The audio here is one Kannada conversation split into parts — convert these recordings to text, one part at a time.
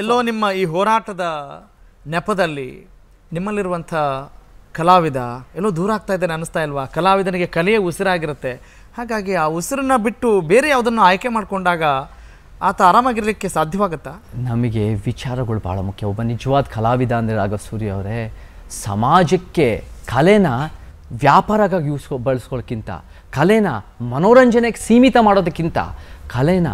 ಎಲ್ಲೋ ನಿಮ್ಮ ಈ ಹೋರಾಟದ ನೆಪದಲ್ಲಿ ನಿಮ್ಮಲ್ಲಿರುವಂಥ ಕಲಾವಿದ ಎಲ್ಲೋ ದೂರ ಆಗ್ತಾ ಇದ್ದಾನೆ ಅನ್ನಿಸ್ತಾ ಇಲ್ವಾ ಕಲಾವಿದನಿಗೆ ಕಲೆಯೇ ಉಸಿರಾಗಿರುತ್ತೆ ಹಾಗಾಗಿ ಆ ಉಸಿರನ್ನ ಬಿಟ್ಟು ಬೇರೆ ಯಾವುದನ್ನು ಆಯ್ಕೆ ಮಾಡಿಕೊಂಡಾಗ ಆತ ಆರಾಮಾಗಿರಲಿಕ್ಕೆ ಸಾಧ್ಯವಾಗುತ್ತಾ ನಮಗೆ ವಿಚಾರಗಳು ಭಾಳ ಮುಖ್ಯ ಒಬ್ಬ ನಿಜವಾದ ಕಲಾವಿದ ಅಂದರೆ ಸೂರ್ಯ ಅವರೇ ಸಮಾಜಕ್ಕೆ ಕಲೆನ ವ್ಯಾಪಾರಕ್ಕಾಗಿ ಯೂಸ್ ಬಳಸ್ಕೊಳ್ಳೋಕ್ಕಿಂತ ಕಲೆನ ಮನೋರಂಜನೆಗೆ ಸೀಮಿತ ಮಾಡೋದಕ್ಕಿಂತ ಕಲೆನ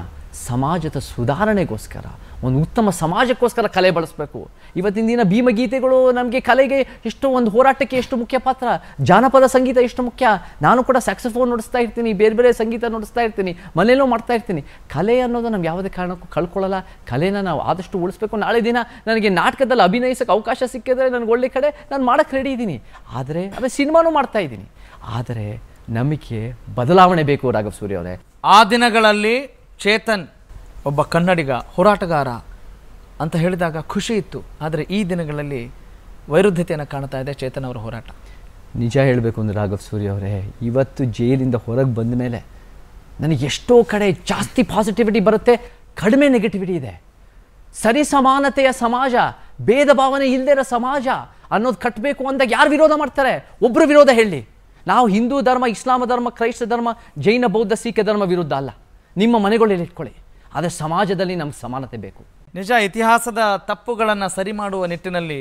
ಸಮಾಜದ ಸುಧಾರಣೆಗೋಸ್ಕರ ಒಂದು ಉತ್ತಮ ಸಮಾಜಕ್ಕೋಸ್ಕರ ಕಲೆ ಬಳಸಬೇಕು ಇವತ್ತಿನ ದಿನ ಭೀಮಗೀತೆಗಳು ನಮಗೆ ಕಲೆಗೆ ಎಷ್ಟು ಒಂದು ಹೋರಾಟಕ್ಕೆ ಎಷ್ಟು ಮುಖ್ಯ ಪಾತ್ರ ಜಾನಪದ ಸಂಗೀತ ಎಷ್ಟು ಮುಖ್ಯ ನಾನು ಕೂಡ ಸ್ಯಾಕ್ಸಫೋನ್ ನೋಡಿಸ್ತಾ ಇರ್ತೀನಿ ಬೇರೆ ಬೇರೆ ಸಂಗೀತ ನೋಡಿಸ್ತಾ ಇರ್ತೀನಿ ಮನೆಯಲ್ಲೂ ಮಾಡ್ತಾ ಇರ್ತೀನಿ ಕಲೆ ಅನ್ನೋದು ನಮ್ಗೆ ಯಾವುದೇ ಕಾರಣಕ್ಕೂ ಕಳ್ಕೊಳ್ಳಲ್ಲ ಕಲೆನ ನಾವು ಆದಷ್ಟು ಉಳಿಸ್ಬೇಕು ನಾಳೆ ದಿನ ನನಗೆ ನಾಟಕದಲ್ಲಿ ಅಭಿನಯಿಸೋಕ್ಕೆ ಅವಕಾಶ ಸಿಕ್ಕಿದ್ರೆ ನನಗೆ ಒಳ್ಳೆ ಕಡೆ ನಾನು ಮಾಡೋಕ್ಕೆ ರೆಡಿ ಇದ್ದೀನಿ ಆದರೆ ಅದೇ ಸಿನಿಮಾನೂ ಮಾಡ್ತಾ ಇದ್ದೀನಿ ಆದರೆ ನಂಬಿಕೆ ಬದಲಾವಣೆ ಬೇಕು ರಾಘವ್ ಸೂರ್ಯ ಅವರೇ ಆ ದಿನಗಳಲ್ಲಿ ಚೇತನ್ ಒಬ್ಬ ಕನ್ನಡಿಗ ಹೋರಾಟಗಾರ ಅಂತ ಹೇಳಿದಾಗ ಖುಷಿ ಇತ್ತು ಆದರೆ ಈ ದಿನಗಳಲ್ಲಿ ವೈರುಧ್ಯತೆಯನ್ನು ಕಾಣ್ತಾ ಇದೆ ಚೇತನ್ ಅವರ ಹೋರಾಟ ನಿಜ ಹೇಳಬೇಕು ಅಂದರೆ ರಾಘವ್ ಸೂರ್ಯ ಅವರೇ ಇವತ್ತು ಜೈಲಿಂದ ಹೊರಗೆ ಬಂದ ಮೇಲೆ ನನಗೆ ಎಷ್ಟೋ ಕಡೆ ಜಾಸ್ತಿ ಪಾಸಿಟಿವಿಟಿ ಬರುತ್ತೆ ಕಡಿಮೆ ನೆಗೆಟಿವಿಟಿ ಇದೆ ಸರಿ ಸಮಾನತೆಯ ಸಮಾಜ ಭೇದ ಭಾವನೆ ಇಲ್ಲದೇ ಸಮಾಜ ಅನ್ನೋದು ಕಟ್ಟಬೇಕು ಅಂದಾಗ ಯಾರು ವಿರೋಧ ಮಾಡ್ತಾರೆ ಒಬ್ಬರು ವಿರೋಧ ಹೇಳಿ ನಾವು ಹಿಂದೂ ಧರ್ಮ ಇಸ್ಲಾಮ ಧರ್ಮ ಕ್ರೈಸ್ತ ಧರ್ಮ ಜೈನ ಬೌದ್ಧ ಸೀಖ ಧರ್ಮ ವಿರುದ್ಧ ಅಲ್ಲ ನಿಮ್ಮ ಮನೆಗಳಲ್ಲಿ ಇಟ್ಕೊಳ್ಳಿ ಆದರೆ ಸಮಾಜದಲ್ಲಿ ನಮ್ಮ ಸಮಾನತೆ ಬೇಕು ನಿಜ ಇತಿಹಾಸದ ತಪ್ಪುಗಳನ್ನು ಸರಿ ಮಾಡುವ ನಿಟ್ಟಿನಲ್ಲಿ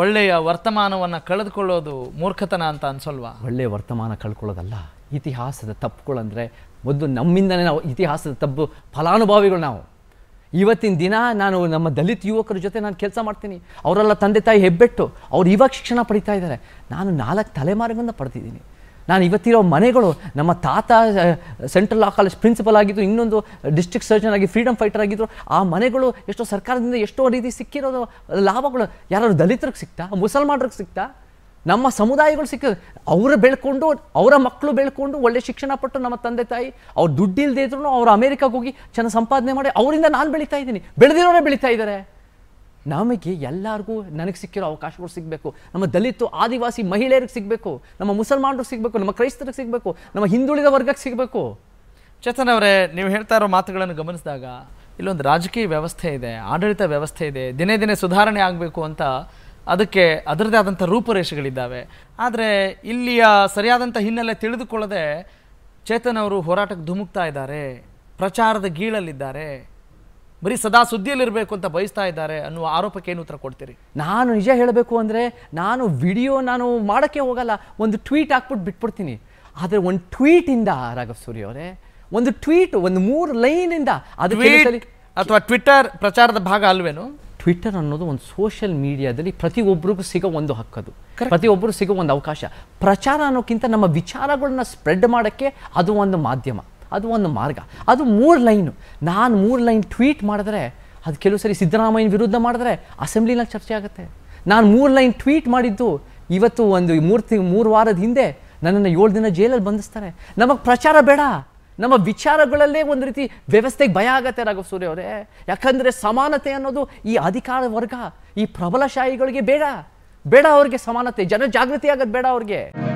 ಒಳ್ಳೆಯ ವರ್ತಮಾನವನ್ನು ಕಳೆದುಕೊಳ್ಳೋದು ಮೂರ್ಖತನ ಅಂತ ಅನ್ಸಲ್ವಾ ಒಳ್ಳೆಯ ವರ್ತಮಾನ ಕಳ್ಕೊಳ್ಳೋದಲ್ಲ ಇತಿಹಾಸದ ತಪ್ಪುಗಳಂದರೆ ಮೊದಲು ನಮ್ಮಿಂದನೇ ನಾವು ಇತಿಹಾಸದ ತಪ್ಪು ಫಲಾನುಭವಿಗಳು ನಾವು ಇವತ್ತಿನ ದಿನ ನಾನು ನಮ್ಮ ದಲಿತ ಯುವಕರ ಜೊತೆ ನಾನು ಕೆಲಸ ಮಾಡ್ತೀನಿ ಅವರೆಲ್ಲ ತಂದೆ ತಾಯಿ ಹೆಬ್ಬೆಟ್ಟು ಅವ್ರು ಇವಾಗ ಶಿಕ್ಷಣ ಪಡಿತಾ ಇದ್ದಾರೆ ನಾನು ನಾಲ್ಕು ತಲೆಮಾರುಗಳನ್ನ ಪಡ್ತಿದ್ದೀನಿ ನಾನು ಇವತ್ತಿರೋ ಮನೆಗಳು ನಮ್ಮ ತಾತ ಸೆಂಟ್ರಲ್ ಲಾ ಕಾಲೇಜ್ ಪ್ರಿನ್ಸಿಪಲ್ ಆಗಿದ್ದು ಇನ್ನೊಂದು ಡಿಸ್ಟ್ರಿಕ್ಟ್ ಸರ್ಜನ್ ಆಗಿ ಫ್ರೀಡಮ್ ಫೈಟರ್ ಆಗಿದ್ದರು ಆ ಮನೆಗಳು ಎಷ್ಟೋ ಸರ್ಕಾರದಿಂದ ಎಷ್ಟೋ ರೀತಿ ಸಿಕ್ಕಿರೋದು ಲಾಭಗಳು ಯಾರು ದಲಿತರಿಗೆ ಸಿಕ್ತಾ ಮುಸಲ್ಮಾನರಿಗೆ ಸಿಕ್ತಾ ನಮ್ಮ ಸಮುದಾಯಗಳು ಸಿಕ್ಕ ಅವರು ಬೆಳ್ಕೊಂಡು ಅವರ ಮಕ್ಕಳು ಬೆಳ್ಕೊಂಡು ಒಳ್ಳೆ ಶಿಕ್ಷಣ ಪಟ್ಟು ನಮ್ಮ ತಂದೆ ತಾಯಿ ಅವ್ರು ದುಡ್ಡಿಲ್ಲದೆ ಇದ್ರು ಅವ್ರು ಅಮೇರಿಕಾಗೆ ಹೋಗಿ ಚೆನ್ನಾಗಿ ಸಂಪಾದನೆ ಮಾಡಿ ಅವರಿಂದ ನಾನು ಬೆಳೀತಾ ಇದ್ದೀನಿ ಬೆಳೆದಿರೋರೇ ಬೆಳೀತಾ ಇದ್ದಾರೆ ನಮಗೆ ಎಲ್ಲರಿಗೂ ನನಗೆ ಸಿಕ್ಕಿರೋ ಅವಕಾಶಗಳು ಸಿಗಬೇಕು ನಮ್ಮ ದಲಿತ ಆದಿವಾಸಿ ಮಹಿಳೆಯರಿಗೆ ಸಿಗಬೇಕು ನಮ್ಮ ಮುಸಲ್ಮಾನರಿಗೆ ಸಿಗಬೇಕು ನಮ್ಮ ಕ್ರೈಸ್ತರಿಗೆ ಸಿಗಬೇಕು ನಮ್ಮ ಹಿಂದುಳಿದ ವರ್ಗಕ್ಕೆ ಸಿಗಬೇಕು ಚೇತನ್ ಅವರೇ ನೀವು ಹೇಳ್ತಾ ಇರೋ ಮಾತುಗಳನ್ನು ಗಮನಿಸಿದಾಗ ಇಲ್ಲೊಂದು ರಾಜಕೀಯ ವ್ಯವಸ್ಥೆ ಇದೆ ಆಡಳಿತ ವ್ಯವಸ್ಥೆ ಇದೆ ದಿನೇ ದಿನೇ ಸುಧಾರಣೆ ಆಗಬೇಕು ಅಂತ ಅದಕ್ಕೆ ಅದರದೇ ಆದಂಥ ರೂಪುರೇಷೆಗಳಿದ್ದಾವೆ ಆದರೆ ಇಲ್ಲಿಯ ಸರಿಯಾದಂಥ ಹಿನ್ನೆಲೆ ತಿಳಿದುಕೊಳ್ಳದೆ ಚೇತನ್ ಅವರು ಹೋರಾಟಕ್ಕೆ ಧುಮುಕ್ತಾ ಇದ್ದಾರೆ ಪ್ರಚಾರದ ಗೀಳಲ್ಲಿದ್ದಾರೆ ಬರೀ ಸದಾ ಸುದ್ದಿಯಲ್ಲಿರಬೇಕು ಅಂತ ಬಯಸ್ತಾ ಇದ್ದಾರೆ ಅನ್ನುವ ಆರೋಪಕ್ಕೆ ಏನು ಉತ್ತರ ಕೊಡ್ತೀರಿ ನಾನು ನಿಜ ಹೇಳಬೇಕು ಅಂದರೆ ನಾನು ವಿಡಿಯೋ ನಾನು ಮಾಡೋಕ್ಕೆ ಹೋಗಲ್ಲ ಒಂದು ಟ್ವೀಟ್ ಹಾಕ್ಬಿಟ್ಟು ಬಿಟ್ಬಿಡ್ತೀನಿ ಆದರೆ ಒಂದು ಟ್ವೀಟಿಂದ ರಾಘವ್ ಸೂರಿ ಅವರೇ ಒಂದು ಟ್ವೀಟ್ ಒಂದು ಮೂರು ಲೈನಿಂದ ಅದು ಅಥವಾ ಟ್ವಿಟರ್ ಪ್ರಚಾರದ ಭಾಗ ಅಲ್ವೇನು ಟ್ವಿಟರ್ ಅನ್ನೋದು ಒಂದು ಸೋಷಿಯಲ್ ಮೀಡಿಯಾದಲ್ಲಿ ಪ್ರತಿಯೊಬ್ಬರಿಗೂ ಸಿಗೋ ಒಂದು ಹಕ್ಕದು ಪ್ರತಿಯೊಬ್ಬರು ಸಿಗೋ ಒಂದು ಅವಕಾಶ ಪ್ರಚಾರ ಅನ್ನೋಕ್ಕಿಂತ ನಮ್ಮ ವಿಚಾರಗಳನ್ನ ಸ್ಪ್ರೆಡ್ ಮಾಡೋಕ್ಕೆ ಅದು ಒಂದು ಮಾಧ್ಯಮ ಅದು ಒಂದು ಮಾರ್ಗ ಅದು ಮೂರು ಲೈನು ನಾನು ಮೂರು ಲೈನ್ ಟ್ವೀಟ್ ಮಾಡಿದ್ರೆ ಅದು ಕೆಲವು ಸರಿ ಸಿದ್ದರಾಮಯ್ಯನ ವಿರುದ್ಧ ಮಾಡಿದ್ರೆ ಅಸೆಂಬ್ಲಿನಲ್ಲಿ ಚರ್ಚೆ ಆಗುತ್ತೆ ನಾನು ಮೂರು ಲೈನ್ ಟ್ವೀಟ್ ಮಾಡಿದ್ದು ಇವತ್ತು ಒಂದು ಮೂರು ತಿಂಗ್ ಮೂರು ವಾರದ ಹಿಂದೆ ನನ್ನನ್ನು ಏಳು ದಿನ ಜೈಲಲ್ಲಿ ಬಂಧಿಸ್ತಾರೆ ನಮಗೆ ಪ್ರಚಾರ ಬೇಡ ನಮ್ಮ ವಿಚಾರಗಳಲ್ಲೇ ಒಂದು ರೀತಿ ವ್ಯವಸ್ಥೆಗೆ ಭಯ ಆಗತ್ತೆ ರಾಘವ ಸೂರ್ಯ ಅವರೇ ಯಾಕಂದರೆ ಸಮಾನತೆ ಅನ್ನೋದು ಈ ಅಧಿಕಾರ ವರ್ಗ ಈ ಪ್ರಬಲಶಾಹಿಗಳಿಗೆ ಬೇಡ ಬೇಡ ಅವ್ರಿಗೆ ಸಮಾನತೆ ಜನ ಜಾಗೃತಿ ಆಗೋದು ಬೇಡ ಅವ್ರಿಗೆ